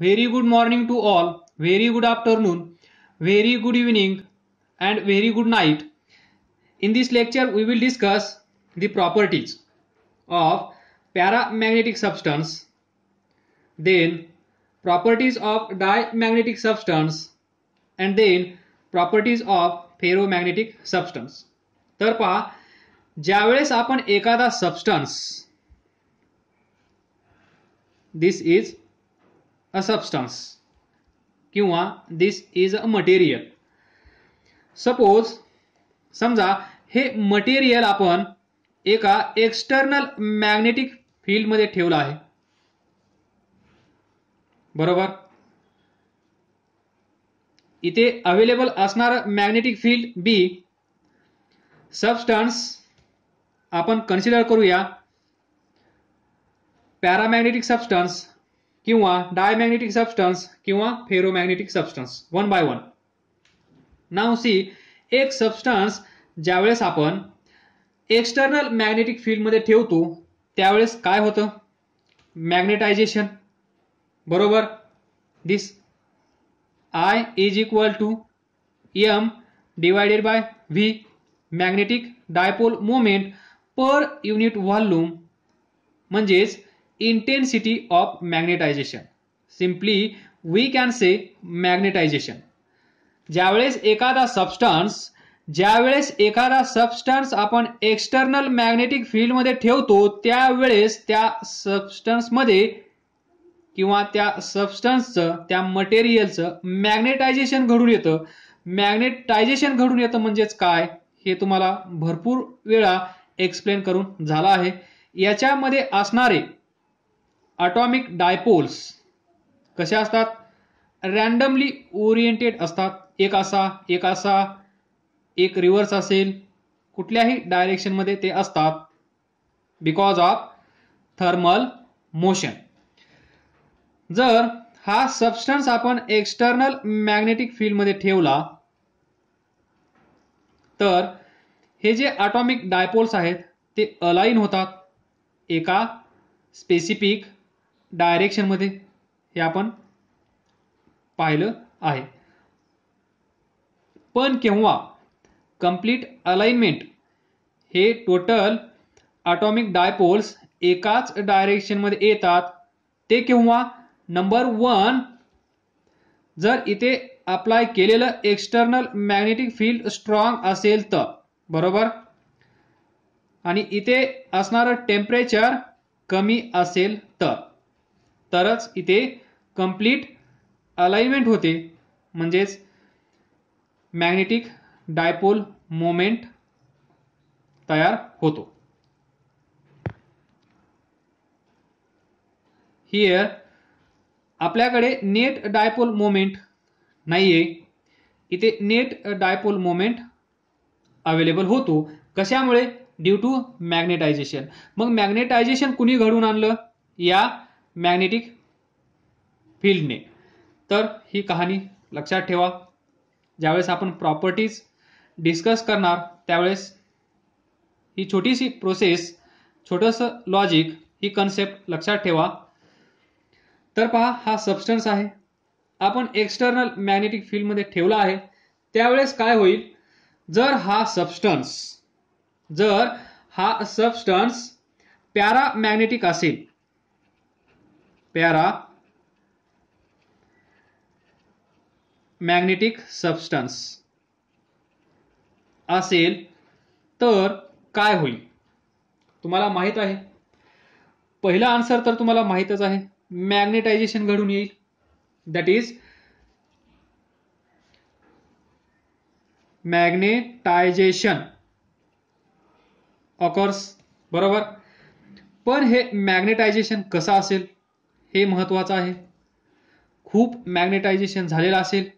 Very good morning to all. Very good afternoon. Very good evening. And very good night. In this lecture, we will discuss the properties of paramagnetic substance, then properties of diamagnetic substance, and then properties of ferromagnetic substance. तर पहा ज्यावेळेस आपण एखादा substance this is a substance किंवा this is a material suppose समजा हे material आपण एका एक्सटर्नल मॅग्नेटिक फील्डमध्ये ठेवलं आहे बरोबर इथे अवेलेबल असणार मॅग्नेटिक फील्ड बी सबस्टन्स आपण कन्सिडर करूया पॅरामॅग्नेटिक सबस्टन्स किंवा डायमॅग्नेटिक सबस्टन्स किंवा ferromagnetic substance one by one नाव सी एक सबस्टन्स ज्यावेळेस आपण एक्स्टर्नल मॅग्नेटिक फील्डमध्ये ठेवतो त्यावेळेस काय होतं मॅग्नेटायझेशन बरोबर this I is equal to M divided by V magnetic dipole moment per unit volume म्हणजेच intensity of magnetization simply we can say magnetization ज्यावेळेस एखादा सबस्टन्स ज्यावेळेस एखादा सबस्टन्स आपण एक्सटर्नल मॅग्नेटिक फील्डमध्ये ठेवतो त्यावेळेस त्या सबस्टन्समध्ये किंवा त्या सबस्टन्सचं त्या मटेरियलचं मॅग्नेटायझेशन घडून येतं मॅग्नेटायझेशन घडून येतं म्हणजेच काय हे तुम्हाला भरपूर वेळा एक्सप्लेन करून झालं आहे याच्यामध्ये असणारे अटॉमिक डायपोल्स कसे असतात रॅन्डमली ओरिएंटेड असतात एक असा एक असा एक रिव्हर्स असेल कुठल्याही डायरेक्शनमध्ये ते असतात बिकॉज ऑफ थर्मल मोशन जर हा सबस्टन्स आपण एक्सटर्नल मॅग्नेटिक फील्डमध्ये ठेवला तर हे जे ॲटॉमिक डायपोल्स आहेत ते अलाईन होतात एका स्पेसिफिक डायरेक्शनमध्ये हे आपण पाहिलं आहे पण केव्हा कंप्लीट अलाइनमेंट हे टोटल ॲटॉमिक डायपोल्स एकाच डायरेक्शनमध्ये येतात ते केव्हा नंबर वन जर इथे अप्लाय केलेलं एक्स्टर्नल मॅग्नेटिक फील्ड स्ट्रॉंग असेल तर बरोबर आणि इथे असणारं टेम्परेचर कमी असेल तर तरच इथे कम्प्लीट अलाइनमेंट होते म्हणजेच मॅग्नेटिक डायपोल मोमेंट तयार होतो हियर आपल्याकडे नेट डायपोल मोमेंट नाही आहे इथे नेट डायपोल मोमेंट अवेलेबल होतो कशामुळे ड्यू टू मॅग्नेटायझेशन मग मॅग्नेटायझेशन कुणी घडून आणलं या मॅग्नेटिक फील्डने तर ही कहाणी लक्षात ठेवा ज्यावेळेस आपण प्रॉपर्टीज डिस्कस करणार त्यावेळेस ही छोटीशी प्रोसेस छोटंसं लॉजिक ही कन्सेप्ट लक्षात ठेवा तर पहा हा सबस्टन्स आहे आपण एक्सटर्नल मॅग्नेटिक फील्डमध्ये ठेवला आहे त्यावेळेस काय होईल जर हा सबस्टन्स जर हा सबस्टन्स मॅग्नेटिक असेल पॅरा मॅग्नेटिक सबस्टन्स असेल तर काय होईल तुम्हाला माहित आहे पहिला आन्सर तर तुम्हाला माहितच आहे मॅग्नेटायझेशन घडून येईल दॅट इज मॅग्नेटायझेशन ऑकर्स बरोबर पण हे मॅग्नेटायझेशन कसं असेल हे महत्वाचं आहे खूप मॅग्नेटायझेशन झालेलं असेल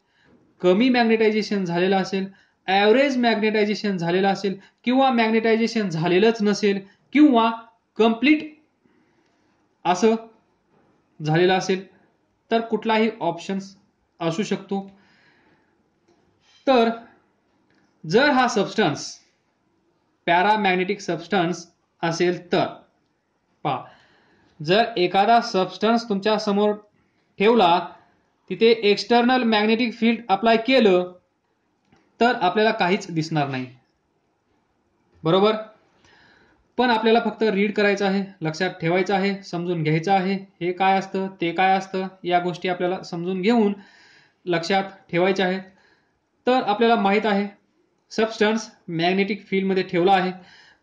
कमी मॅग्नेटायझेशन झालेलं असेल ॲव्हरेज मॅग्नेटायझेशन झालेलं असेल किंवा मॅग्नेटायझेशन झालेलंच नसेल किंवा कम्प्लीट असं झालेलं असेल तर कुठलाही ऑप्शन्स असू शकतो तर जर हा सबस्टन्स पॅरामॅग्नेटिक सबस्टन्स असेल तर पहा जर एखादा सबस्टन्स तुमच्या समोर ठेवला तिथे एक्सटर्नल मॅग्नेटिक फील्ड अप्लाय केलं तर आपल्याला काहीच दिसणार नाही बरोबर पण आपल्याला फक्त रीड करायचं आहे लक्षात ठेवायचं आहे समजून घ्यायचं आहे हे काय असतं ते काय असतं या गोष्टी आपल्याला समजून घेऊन लक्षात ठेवायच्या आहेत तर आपल्याला माहीत आहे सबस्टन्स मॅग्नेटिक फील्डमध्ये ठेवला आहे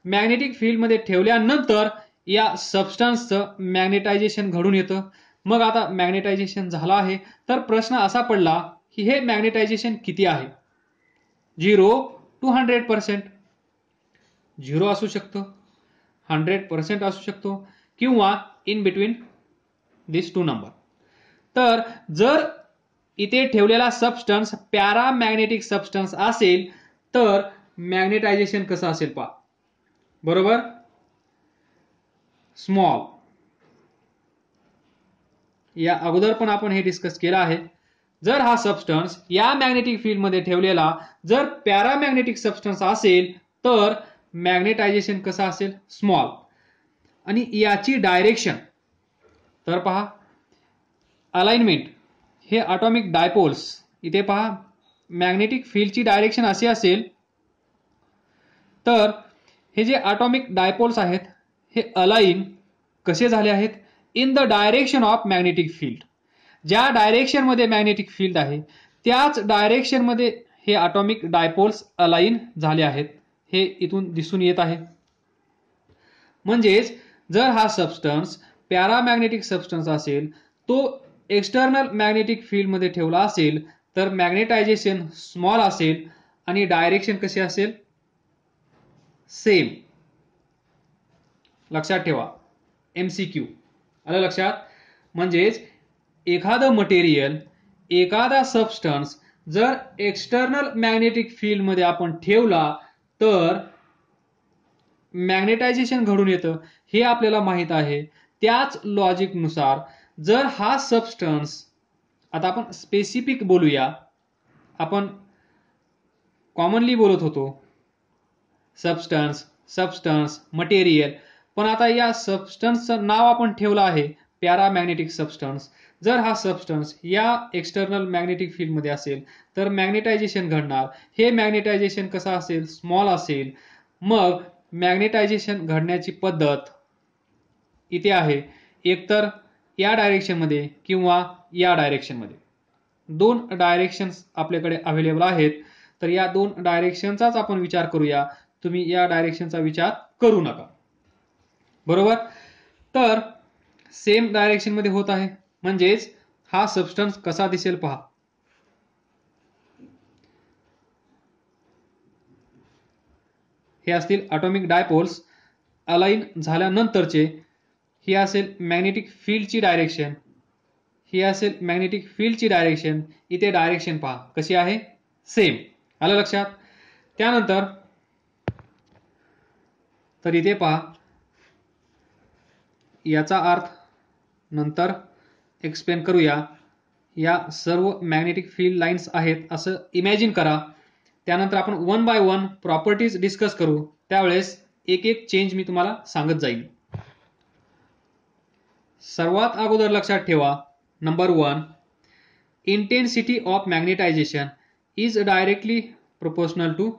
मॅग्नेटिक फील्डमध्ये ठेवल्यानंतर या सबस्टन्सचं मॅग्नेटायझेशन घडून येतं मग आता मॅग्नेटायझेशन झालं आहे तर प्रश्न असा पडला की हे मॅग्नेटायझेशन किती आहे zero to hundred percent zero असू शकतो हंड्रेड पर्सेंट असू शकतो किंवा in between this two number तर जर इथे ठेवलेला सबस्टन्स पॅरामॅग्नेटिक सबस्टन्स असेल तर मॅग्नेटायझेशन कसं असेल पा बरोबर स्मॉल या अगोदर पण आपण हे डिस्कस केलं आहे जर हा सबस्टन्स या मॅग्नेटिक फील्डमध्ये ठेवलेला जर पॅरामॅग्नेटिक सबस्टन्स असेल तर मॅग्नेटायझेशन कसं असेल स्मॉल आणि याची डायरेक्शन तर पहा अलाइनमेंट हे ऑटॉमिक डायपोल्स इथे पहा मॅग्नेटिक फील्डची डायरेक्शन अशी असेल तर हे जे ऑटॉमिक डायपोल्स आहेत हे अलाईन कसे झाले आहेत in the direction of magnetic field ज्या डायरेक्शनमध्ये मॅग्नेटिक फील्ड आहे त्याच डायरेक्शनमध्ये हे ऑटॉमिक डायपोल्स अलाईन झाले आहेत हे इथून दिसून येत आहे म्हणजेच जर हा सबस्टन्स पॅरामॅग्नेटिक सबस्टन्स असेल तो एक्स्टर्नल मॅग्नेटिक मध्ये ठेवला असेल तर मॅग्नेटायझेशन स्मॉल असेल आणि डायरेक्शन कसे असेल सेम लक्षात ठेवा एम सी क्यू आलं लक्षात म्हणजेच एखादं मटेरियल एखादा सबस्टन्स जर एक्सटर्नल मॅग्नेटिक फील्डमध्ये आपण ठेवला तर मॅग्नेटायझेशन घडून येतं हे आपल्याला माहीत आहे त्याच लॉजिकनुसार जर हा सबस्टन्स आता आपण स्पेसिफिक बोलूया आपण कॉमनली बोलत होतो सबस्टन्स सबस्टन्स मटेरियल पण आता या सबस्टन्सचं नाव आपण ठेवलं आहे मॅग्नेटिक सबस्टन्स जर हा सबस्टन्स या एक्सटर्नल मॅग्नेटिक फील्डमध्ये असेल तर मॅग्नेटायझेशन घडणार हे मॅग्नेटायझेशन कसं असेल स्मॉल असेल मग मॅग्नेटायझेशन घडण्याची पद्धत इथे आहे एकतर या डायरेक्शनमध्ये किंवा या डायरेक्शनमध्ये दोन डायरेक्शन्स आपल्याकडे अवेलेबल आहेत तर या दोन डायरेक्शनचाच आपण विचार करूया तुम्ही या डायरेक्शनचा विचार करू नका बरोबर तर सेम डायरेक्शन मध्ये होत आहे म्हणजेच हा सबस्टन्स कसा दिसेल पहा हे असतील ऑटोमिक डायपोल्स अलाईन झाल्यानंतरचे ही असेल मॅग्नेटिक फील्डची डायरेक्शन ही असेल मॅग्नेटिक फील्डची डायरेक्शन इथे डायरेक्शन पहा कशी आहे सेम आलं लक्षात त्यानंतर तर इथे पहा याचा अर्थ नंतर एक्सप्लेन करूया या सर्व मॅग्नेटिक फील्ड लाईन्स आहेत असं इमॅजिन करा त्यानंतर आपण one by one properties discuss करू त्यावेळेस एक एक चेंज मी तुम्हाला सांगत जाईल सर्वात अगोदर लक्षात ठेवा number one intensity of magnetisation is directly proportional to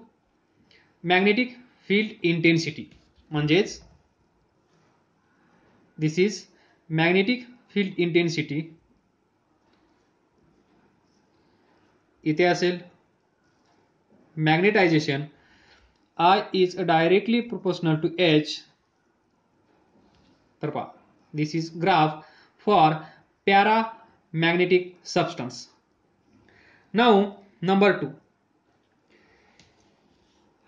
magnetic field intensity म्हणजेच this is magnetic field intensity इथे असेल magnetisation I is directly proportional to H तर पहा this is graph for para magnetic substance नऊ number two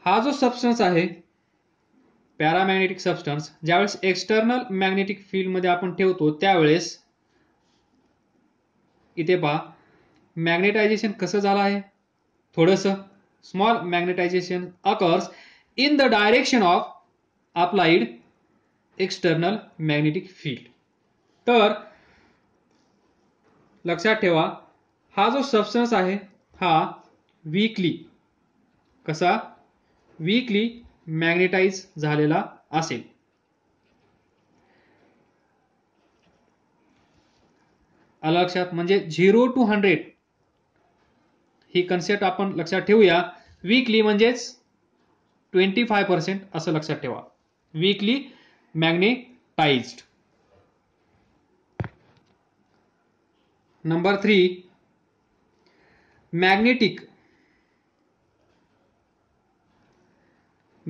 हा जो substance आहे paramagnetic substance ज्यावेळेस एक्स्टर्नल मॅग्नेटिक मध्ये आपण ठेवतो त्यावेळेस इथे पहा मॅग्नेटायझेशन कसं झालं आहे थोडंसं small magnetisation occurs in the direction of applied external magnetic field तर लक्षात ठेवा हा जो सबस्टन्स आहे हा वीकली कसा वीकली मॅग्नेटाइज झालेला असेल आलं लक्षात म्हणजे झिरो टू हंड्रेड ही कन्सेप्ट आपण लक्षात ठेवूया वीकली म्हणजेच ट्वेंटी फाय पर्सेंट असं लक्षात ठेवा weakly magnetised number three magnetic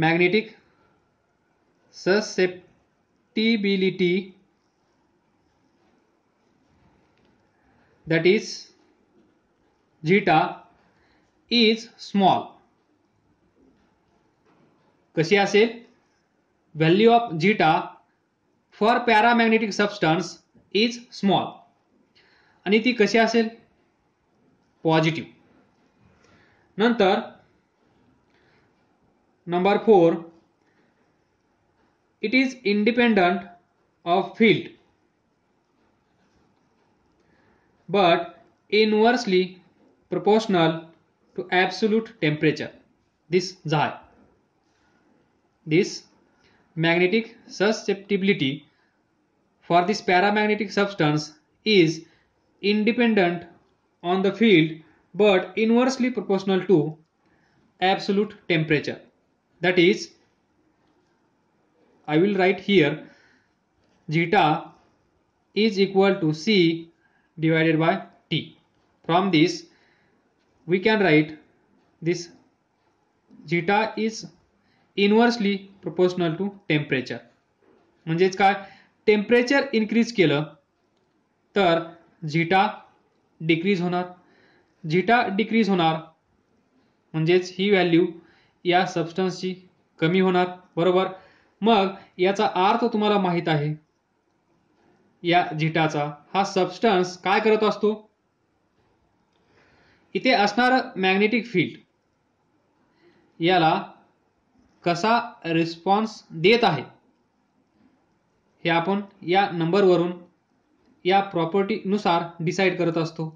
magnetic susceptibility that is zeta is small कशी असेल value of zeta for paramagnetic substance is small आणि ती कशी असेल पॉझिटिव्ह नंतर Number 4. It is independent of field but inversely proportional to absolute temperature. This Xi. This magnetic susceptibility for this paramagnetic substance is independent on the field but inversely proportional to absolute temperature. that is I will write here zeta is equal to C divided by T. From this we can write this zeta is inversely proportional to temperature. म्हणजेच काय temperature increase केलं तर zeta decrease होणार zeta decrease होणार म्हणजेच ही value या सबस्टन्सची कमी होणार बरोबर मग याचा अर्थ तुम्हाला माहीत आहे या झिटाचा हा सबस्टन्स काय करत असतो इथे असणार मॅग्नेटिक फील्ड याला कसा रिस्पॉन्स देत आहे हे आपण या नंबरवरून या प्रॉपर्टीनुसार डिसाईड करत असतो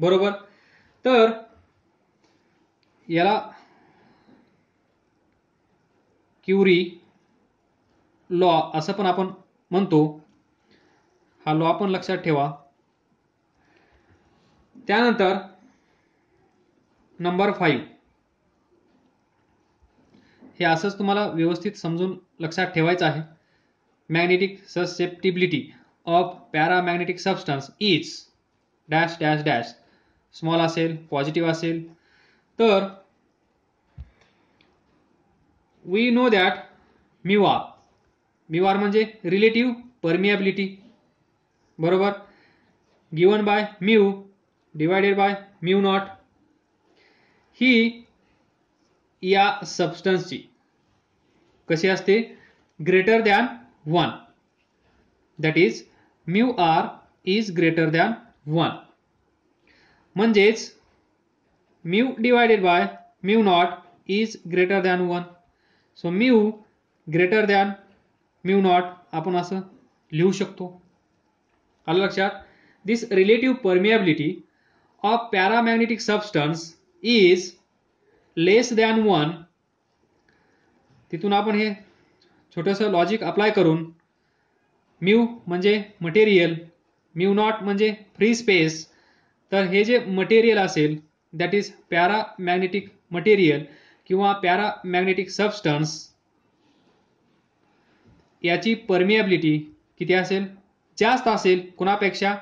बरोबर तर याला क्युरी लॉ असं पण आपण म्हणतो हा लॉ पण लक्षात ठेवा त्यानंतर नंबर फाईव्ह हे असंच तुम्हाला व्यवस्थित समजून लक्षात ठेवायचं आहे magnetic susceptibility of paramagnetic substance is dash dash dash small असेल पॉझिटिव्ह असेल तर we know that mu R mu R म्हणजे रिलेटिव्ह परमिएबिलिटी बरोबर given by mu divided by mu naught ही या सबस्टन्सची कशी असते greater than one that is mu R is greater than one म्हणजेच mu divided by mu naught is greater than one so mu greater than mu naught आपण असं लिहू शकतो आलं लक्षात this relative permeability of paramagnetic substance is less than one तिथून आपण हे छोटंसं लॉजिक अप्लाय करून म्यू म्हणजे मटेरियल म्यू नॉट म्हणजे फ्री स्पेस तर हे जे मटेरियल असेल दॅट इज पॅरामॅग्नेटिक मटेरियल किंवा पॅरा मॅग्नेटिक सबस्टन्स याची परमिएबिलिटी किती असेल जास्त असेल कुणापेक्षा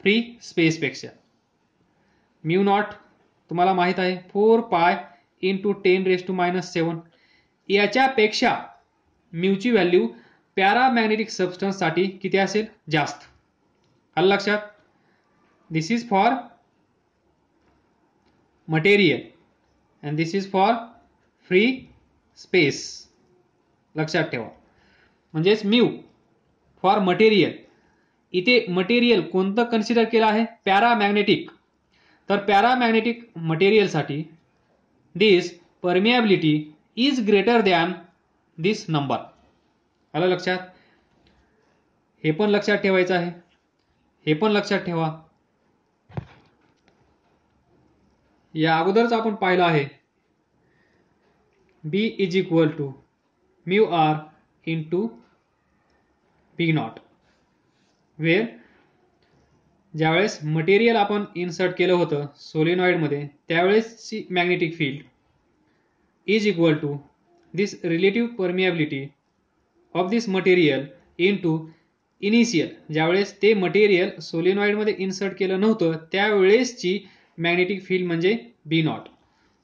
फ्री स्पेसपेक्षा म्यू नॉट तुम्हाला माहीत आहे four pi to ten raise to minus seven याच्यापेक्षा म्यूची व्हॅल्यू मॅग्नेटिक सबस्टन्ससाठी किती असेल जास्त आलं लक्षात this is for material and this is for free space लक्षात ठेवा म्हणजेच म्यू फॉर मटेरियल इथे मटेरियल कोणतं कन्सिडर केलं आहे पॅरामॅग्नेटिक तर पॅरामॅग्नेटिक मटेरियलसाठी this permeability is greater than this number आलं लक्षात हे पण लक्षात ठेवायचं आहे हे पण लक्षात ठेवा या अगोदरच आपण पाहिलं आहे B is equal to mu R into B naught where ज्यावेळेस मटेरियल आपण इन्सर्ट केलं होतं सोलिनॉइडमध्ये त्यावेळेसची magnetic field is equal to this relative permeability of this material into initial ज्यावेळेस ते मटेरियल मध्ये इन्सर्ट केलं नव्हतं त्यावेळेसची मॅग्नेटिक फील्ड म्हणजे बी नॉट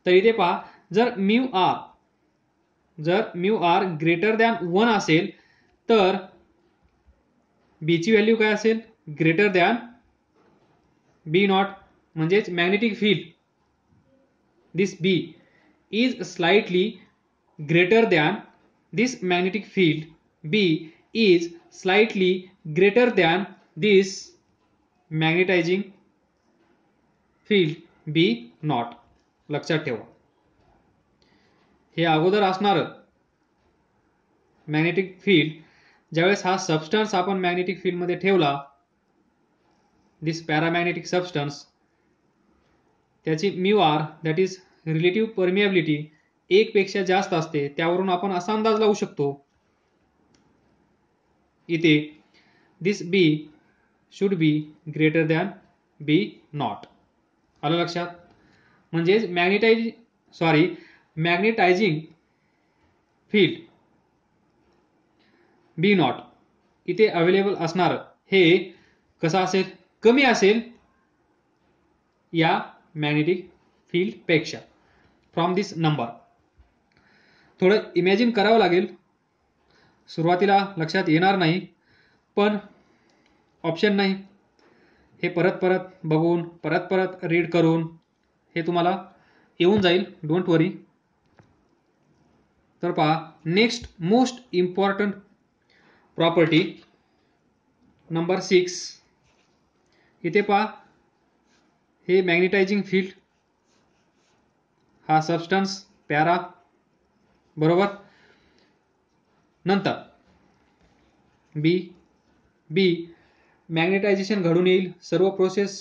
तर इथे पहा जर म्यू आर जर mu R greater than one असेल तर बीची व्हॅल्यू काय असेल ग्रेटर दॅन बी नॉट म्हणजेच magnetic field this B is slightly greater than this magnetic field B is slightly greater than this magnetising field B naught लक्षात ठेवा हे अगोदर असणार मॅग्नेटिक फील्ड ज्यावेळेस हा सबस्टन्स आपण मॅग्नेटिक फील्डमध्ये ठेवला दिस पॅरामॅग्नेटिक सबस्टन्स त्याची mu R that is relative permeability एकपेक्षा जास्त असते त्यावरून आपण असा अंदाज लावू शकतो इथे this B should be greater than B naught आलं लक्षात म्हणजेच magnetise sorry magnetising field B naught इथे अवेलेबल असणार हे कसं असेल कमी असेल या मॅग्नेटिक फील्डपेक्षा फ्रॉम दिस नंबर थोडं इमॅजिन करावं लागेल सुरुवातीला लक्षात येणार नाही पण ऑप्शन नाही हे परत परत बघून परत परत रीड करून हे तुम्हाला येऊन जाईल डोंट वरी तर पहा next most important property number six इथे पहा हे मॅग्नेटायझिंग फील्ड हा सबस्टन्स पॅरा बरोबर नंतर बी बी मॅग्नेटायझेशन घडून येईल सर्व प्रोसेस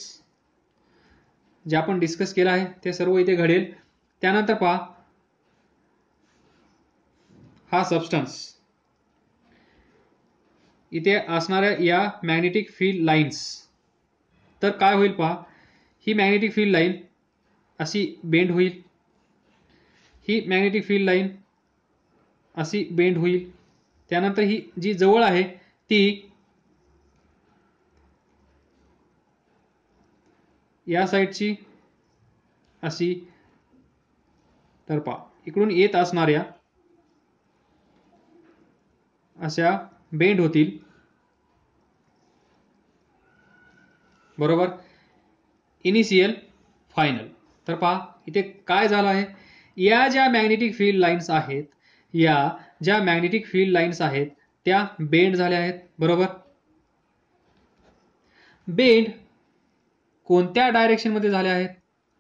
जे आपण डिस्कस केला आहे ते सर्व इथे घडेल त्यानंतर पहा हा सबस्टन्स इथे असणाऱ्या या मॅग्नेटिक फील्ड लाईन्स तर काय होईल पहा ही मॅग्नेटिक फील्ड लाईन अशी बेंड होईल ही मॅग्नेटिक फील्ड लाईन अशी बेंड होईल त्यानंतर ही जी जवळ आहे ती या साईडची अशी तर पा इकडून येत असणाऱ्या अशा बेंड होतील बरोबर इनिशियल फायनल तर पहा इथे काय झालं आहे या ज्या मॅग्नेटिक फील्ड लाईन्स आहेत या ज्या मॅग्नेटिक फील्ड लाईन्स आहेत त्या बेंड झाल्या आहेत बरोबर बेंड कोणत्या डायरेक्शनमध्ये झाले आहेत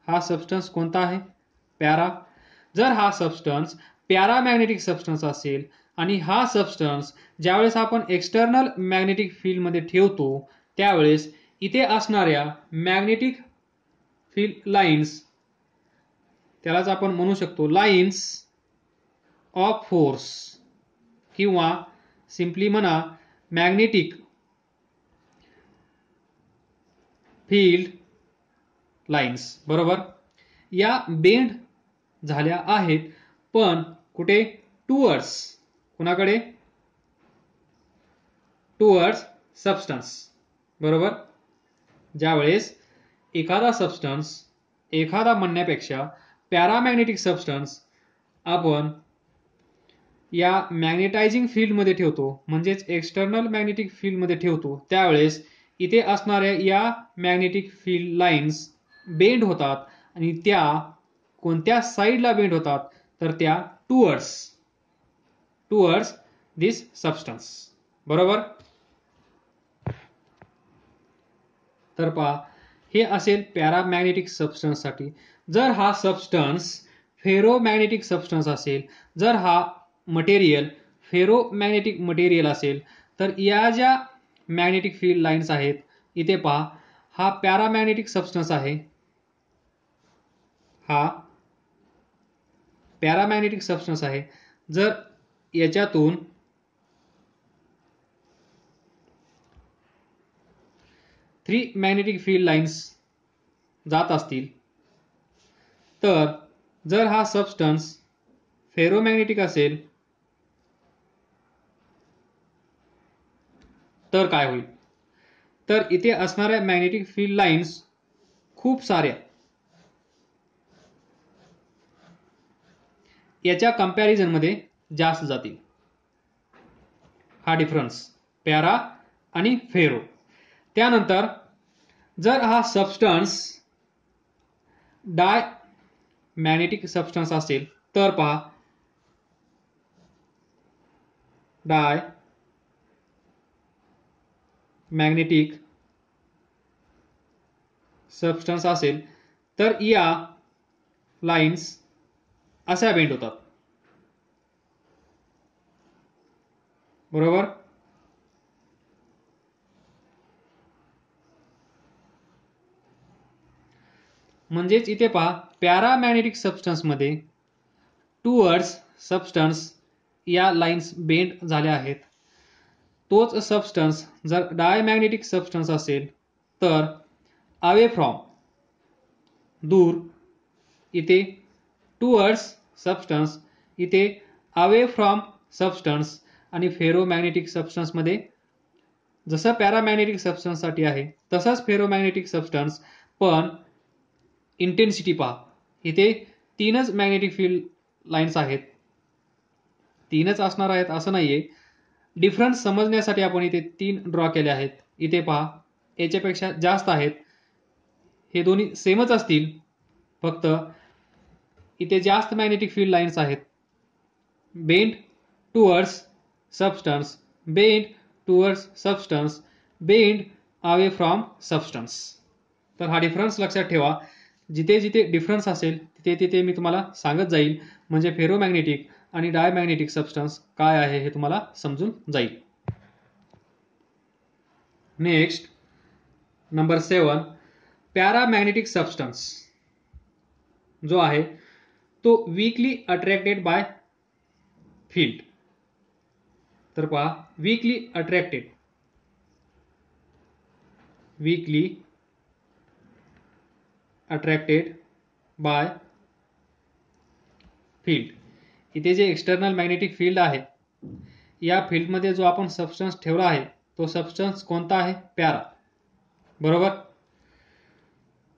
हा सबस्टन्स कोणता आहे पॅरा जर हा सबस्टन्स पॅरामॅग्नेटिक सबस्टन्स असेल आणि हा सबस्टन्स ज्यावेळेस आपण एक्सटर्नल मॅग्नेटिक फील्डमध्ये ठेवतो त्यावेळेस इथे असणाऱ्या मॅग्नेटिक फील्ड लाईन्स त्यालाच आपण म्हणू शकतो लाईन्स ऑफ फोर्स किंवा सिम्पली म्हणा मॅग्नेटिक फील्ड लाईन्स बरोबर या बेंड झाल्या आहेत पण कुठे टूअर्स कुणाकडे टूअर्स सबस्टन्स बरोबर ज्यावेळेस एखादा सबस्टन्स एखादा म्हणण्यापेक्षा पॅरामॅग्नेटिक सबस्टन्स आपण या मॅग्नेटायझिंग फील्डमध्ये ठेवतो म्हणजेच एक्स्टर्नल मॅग्नेटिक फील्डमध्ये ठेवतो त्यावेळेस इथे असणाऱ्या या मॅग्नेटिक फील्ड लाईन्स बेंड होतात आणि त्या कोणत्या साईडला बेंड होतात तर त्या टुअर्स टुअर्स दिस सबस्टन्स बरोबर तर पहा हे असेल पॅरामॅग्नेटिक सबस्टन्ससाठी जर हा सबस्टन्स फेरोमॅग्नेटिक सबस्टन्स असेल जर हा मटेरियल फेरोमॅग्नेटिक मटेरियल असेल तर या ज्या मॅग्नेटिक फील्ड लाईन्स आहेत इथे पहा हा मॅग्नेटिक सबस्टन्स आहे हा पॅरामॅग्नेटिक सबस्टन्स आहे जर याच्यातून थ्री मॅग्नेटिक फील्ड लाईन्स जात असतील तर जर हा सबस्टन्स फेरोमॅग्नेटिक असेल तर काय होईल तर इथे असणाऱ्या मॅग्नेटिक फील्ड लाईन्स खूप साऱ्या याच्या मध्ये जास्त जातील हा डिफरन्स पॅरा आणि फेरो त्यानंतर जर हा सबस्टन्स डाय मॅग्नेटिक सबस्टन्स असेल तर पहा डाय मॅग्नेटिक सबस्टन्स असेल तर या लाईन्स असा बेंड होतात बरोबर म्हणजेच इथे पहा पॅरामॅग्नेटिक मध्ये टूवर्ड्स सबस्टन्स या लाईन्स बेंड झाल्या आहेत तोच सबस्टन्स जर डायमॅग्नेटिक सबस्टन्स असेल तर अवे फ्रॉम दूर इथे टूवर्ड्स सबस्टन्स इथे अवे फ्रॉम सबस्टन्स आणि फेरोमॅग्नेटिक सबस्टन्समध्ये जसं पॅरामॅग्नेटिक सबस्टन्ससाठी आहे तसंच फेरोमॅग्नेटिक सबस्टन्स पण इंटेन्सिटी पहा इथे तीनच मॅग्नेटिक फील्ड लाईन्स आहेत तीनच असणार आहेत असं नाही आहे डिफरन्स समजण्यासाठी आपण इथे तीन ड्रॉ केले आहेत इथे पहा याच्यापेक्षा जास्त आहेत हे दोन्ही सेमच असतील फक्त इथे जास्त मॅग्नेटिक फील्ड लाईन्स आहेत bend towards substance bend towards substance bend away from substance तर हा डिफरन्स लक्षात ठेवा जिथे जिथे डिफरन्स असेल तिथे तिथे मी तुम्हाला सांगत जाईल म्हणजे फेरोमॅग्नेटिक आणि डायमॅग्नेटिक सबस्टन्स काय आहे हे तुम्हाला समजून जाईल next number seven paramagnetic substance जो आहे तो वीकली अट्रॅक्टेड बाय फील्ड तर पहा weakly attracted weakly attracted by field इथे जे एक्सटर्नल मॅग्नेटिक फील्ड आहे या फील्डमध्ये जो आपण सबस्टन्स ठेवला आहे तो सबस्टन्स कोणता आहे प्यारा बरोबर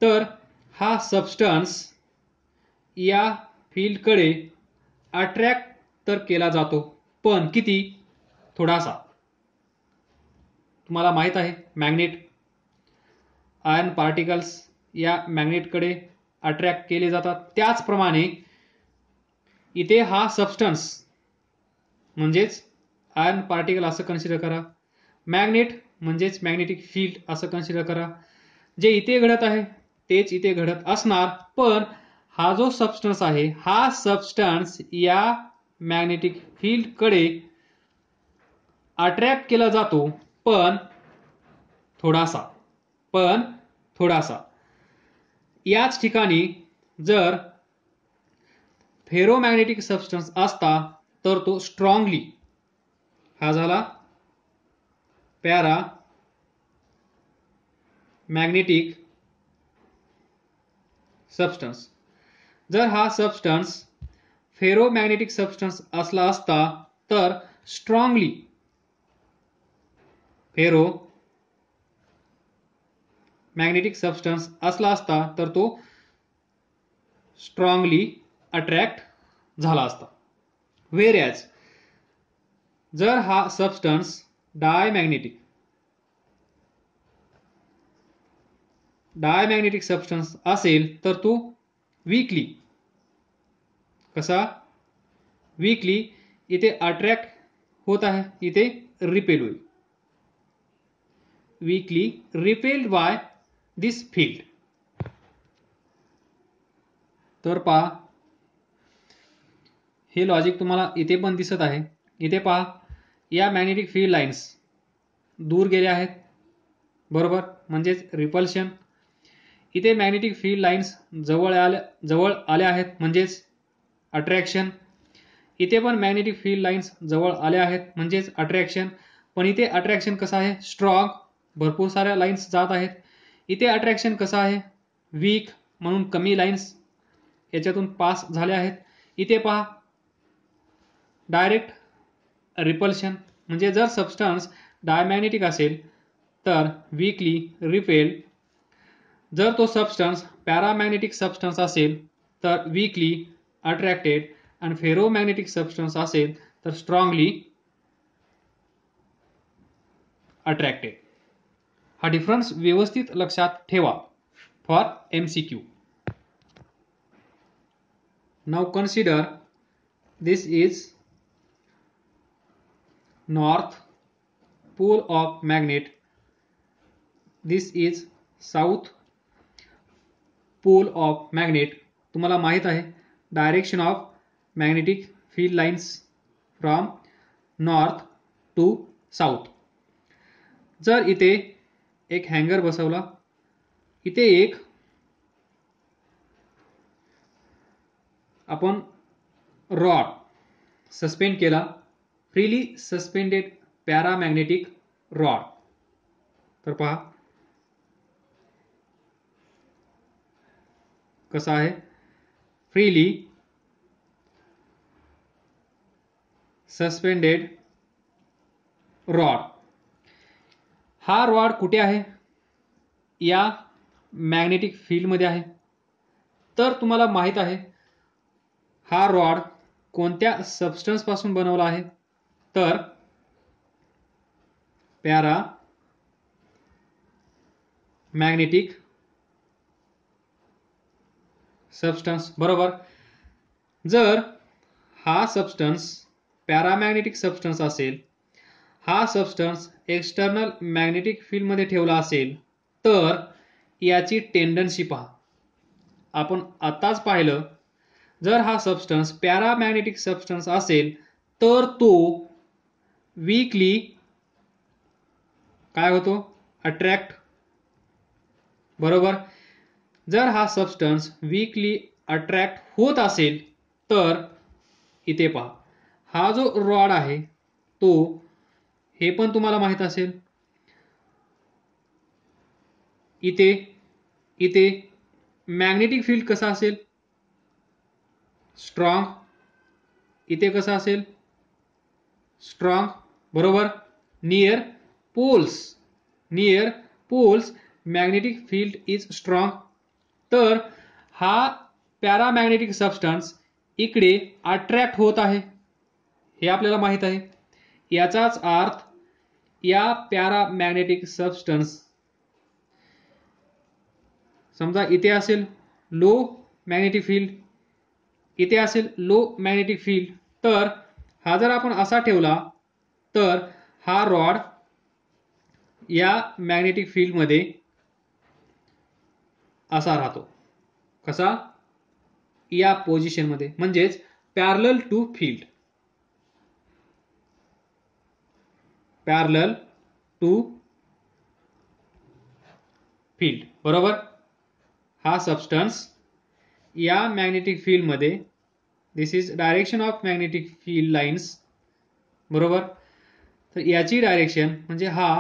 तर हा सबस्टन्स या फील्डकडे अट्रॅक्ट तर केला जातो पण किती थोडासा तुम्हाला माहित आहे मॅग्नेट आयर्न पार्टिकल्स या मॅग्नेटकडे अट्रॅक्ट केले जातात त्याचप्रमाणे इथे हा सबस्टन्स म्हणजेच आयर्न पार्टिकल असं कन्सिडर करा मॅग्नेट म्हणजेच मॅग्नेटिक फील्ड असं कन्सिडर करा जे इथे घडत आहे तेच इथे घडत असणार पण हा जो सबस्टन्स आहे हा सबस्टन्स या मॅग्नेटिक कडे अट्रॅक्ट केला जातो पण थोडासा पण थोडासा याच ठिकाणी जर फेरोमॅग्नेटिक सबस्टन्स असता तर तो स्ट्रॉंगली हा झाला पॅरा मॅग्नेटिक सबस्टन्स जर हा सबस्टन्स फेरोमॅग्नेटिक सबस्टन्स असला असता तर स्ट्रॉंगली फेरो मॅग्नेटिक सबस्टन्स असला असता तर तो स्ट्रॉंगली अट्रॅक्ट झाला असता वेर ॲज जर हा सबस्टन्स डायमॅग्नेटिक डायमॅग्नेटिक सबस्टन्स असेल तर तो वीकली कसा वीकली इथे अट्रॅक्ट होत आहे इथे रिपेल होईल weakly repelled by this field तर पहा हे लॉजिक तुम्हाला इथे पण दिसत आहे इथे पहा या मॅग्नेटिक फील्ड लाईन्स दूर गेल्या आहेत बरोबर म्हणजेच रिपल्शन इथे मॅग्नेटिक फील्ड लाईन्स जवळ आल्या जवळ आल्या आहेत म्हणजेच अट्रॅक्शन इथे पण मॅग्नेटिक फील्ड लाईन्स जवळ आल्या आहेत म्हणजेच अट्रॅक्शन पण इथे अट्रॅक्शन कसं आहे स्ट्रॉंग भरपूर साऱ्या लाईन्स जात आहेत इथे अट्रॅक्शन कसं आहे वीक म्हणून कमी लाईन्स याच्यातून पास झाल्या आहेत इथे पहा डायरेक्ट रिपल्शन म्हणजे जर सबस्टन्स डायमॅग्नेटिक असेल तर वीकली रिपेल जर तो सबस्टन्स पॅरामॅग्नेटिक सबस्टन्स असेल तर weakly attracted and ferromagnetic substance असेल तर स्ट्रॉंगली अट्रॅक्टेड हा डिफरन्स व्यवस्थित लक्षात ठेवा फॉर एम सी क्यू नाव consider this is north pole of magnet this is south pole of magnet तुम्हाला माहीत आहे direction of magnetic field lines from north to south. जर इथे एक हँगर बसवला इथे एक आपण रॉड सस्पेंड केला freely suspended para magnetic rod तर पहा कसा आहे freely सस्पेंडेड रॉड हा रॉड कुठे आहे या मॅग्नेटिक फील्डमध्ये आहे तर तुम्हाला माहित आहे हा रॉड कोणत्या पासून बनवला आहे तर पॅरा मॅग्नेटिक सबस्टन्स बरोबर जर हा सबस्टन्स पॅरामॅग्नेटिक सबस्टन्स असेल हा सबस्टन्स एक्स्टर्नल मॅग्नेटिक फील्ड मध्ये ठेवला असेल तर याची टेंडन्सी पहा आपण आताच पाहिलं जर हा सबस्टन्स पॅरामॅग्नेटिक सबस्टन्स असेल तर तो वीकली काय होतो अट्रॅक्ट बरोबर जर हा सबस्टन्स वीकली अट्रॅक्ट होत असेल तर इथे पहा हा जो रॉड आहे तो हे पण तुम्हाला माहीत असेल इथे इथे मॅग्नेटिक फील्ड कसा असेल स्ट्रॉंग इथे कसा असेल स्ट्रॉंग बरोबर near poles near poles magnetic field is strong तर हा पॅरामॅग्नेटिक सबस्टन्स इकडे अट्रॅक्ट होत आहे हे आपल्याला माहीत आहे याचाच अर्थ या पॅरामॅग्नेटिक सबस्टन्स समजा इथे असेल लो मॅग्नेटिक फील्ड इथे असेल लो मॅग्नेटिक फील्ड तर हा जर आपण असा ठेवला तर हा रॉड या मॅग्नेटिक फील्डमध्ये असा राहतो कसा या पोझिशनमध्ये म्हणजेच parallel to field parallel to field बरोबर हा सबस्टन्स या मॅग्नेटिक फील्डमध्ये this is direction of magnetic field lines बरोबर तर याची डायरेक्शन म्हणजे हा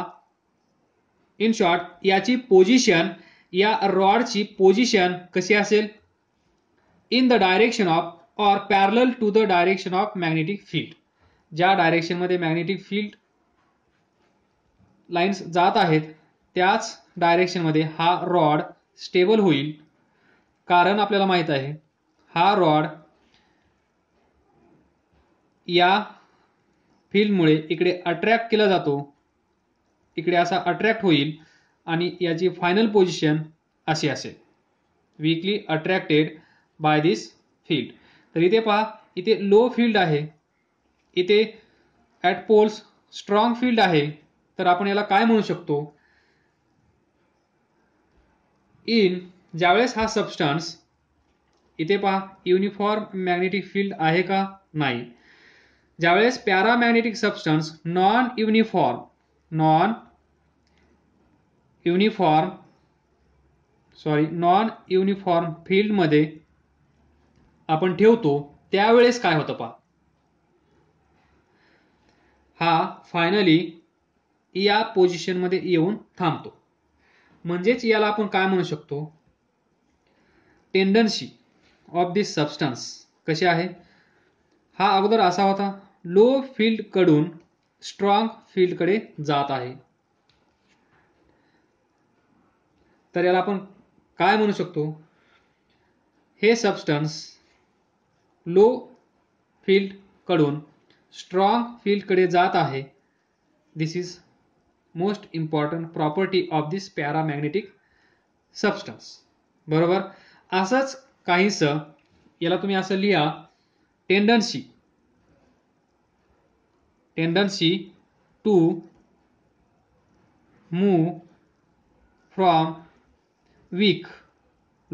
इन शॉर्ट याची पोझिशन या रॉडची पोझिशन कशी असेल in the direction of or parallel to the direction of magnetic field ज्या डायरेक्शनमध्ये मॅग्नेटिक फील्ड लाईन्स जात आहेत त्याच डायरेक्शनमध्ये हा रॉड स्टेबल होईल कारण आपल्याला माहित आहे हा रॉड या फील्डमुळे इकडे अट्रॅक्ट केला जातो इकडे असा अट्रॅक्ट होईल आणि याची फायनल पोझिशन अशी असेल weakly attracted by this field तर इथे पहा इथे लो फील्ड आहे इथे ॲट पोल्स स्ट्रॉंग फील्ड आहे तर आपण याला काय म्हणू शकतो इन ज्यावेळेस हा सबस्टन्स इथे पहा युनिफॉर्म मॅग्नेटिक फील्ड आहे का नाही ज्यावेळेस paramagnetic substance non uniform non uniform sorry non uniform फील्डमध्ये आपण ठेवतो त्यावेळेस काय होतं पहा हा फायनली या मध्ये येऊन थांबतो म्हणजेच याला आपण काय म्हणू शकतो टेंडन्सी ऑफ दिस सबस्टन्स कशी आहे हा अगोदर असा होता लो फील्डकडून स्ट्रॉंग फील्डकडे जात आहे तर याला आपण काय म्हणू शकतो हे सबस्टन्स लो फील्ड कड़ून स्ट्रॉंग फील्ड कड़े जात आहे this is most important property of this paramagnetic substance बरोबर असंच काहीस याला तुम्ही असं लिहा tendency tendency to move from weak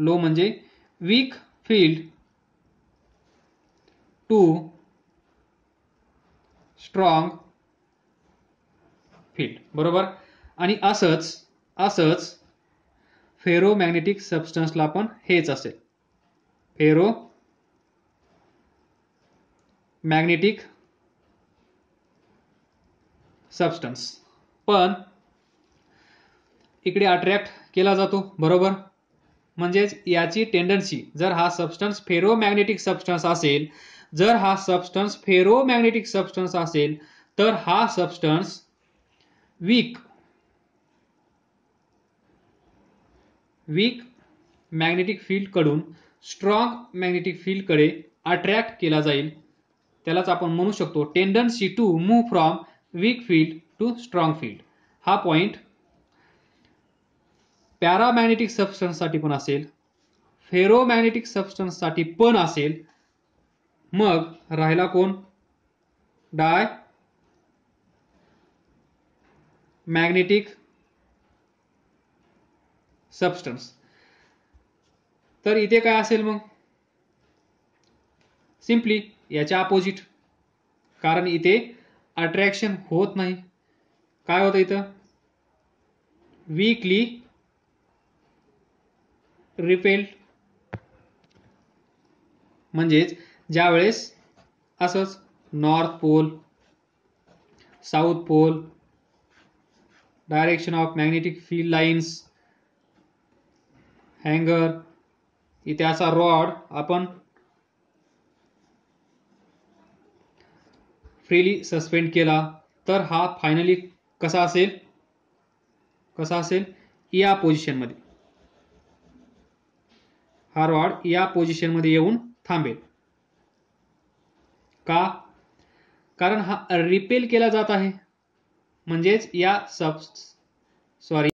low म्हणजे weak field to strong field बरोबर आणि असंच असंच फेरोमॅग्नेटिक सबस्टन्सला पण हेच असेल फेरो मॅग्नेटिक सबस्टन्स पण इकडे अट्रॅक्ट केला जातो बरोबर म्हणजेच याची टेंडन्सी जर हा सबस्टन्स फेरोमॅग्नेटिक सबस्टन्स असेल जर हा सबस्टन्स फेरोमॅग्नेटिक सबस्टन्स असेल तर हा सबस्टन्स वीक वीक मॅग्नेटिक कडून स्ट्रॉंग मॅग्नेटिक फील्डकडे अट्रॅक्ट केला जाईल त्यालाच आपण म्हणू शकतो tendency to move from weak field to strong field हा पॉईंट पॅरामॅग्नेटिक सबस्टन्ससाठी पण असेल फेरोमॅग्नेटिक सबस्टन्ससाठी पण असेल मग राहिला कोण डाय मॅग्नेटिक सबस्टन्स तर इथे काय असेल मग सिम्पली याच्या अपोजिट कारण इथे अट्रॅक्शन होत नाही काय होतं इथं वीकली रिपेल म्हणजेच ज्यावेळेस असंच north pole south pole direction of magnetic field lines हँगर इथे असा रॉड आपण फ्रीली सस्पेंड केला तर हा फायनली कसा असेल कसा असेल या पोझिशनमध्ये हा रॉड या पोझिशनमध्ये येऊन थांबेल का कारण हा रिपेल केला जात आहे म्हणजेच या सब सॉरी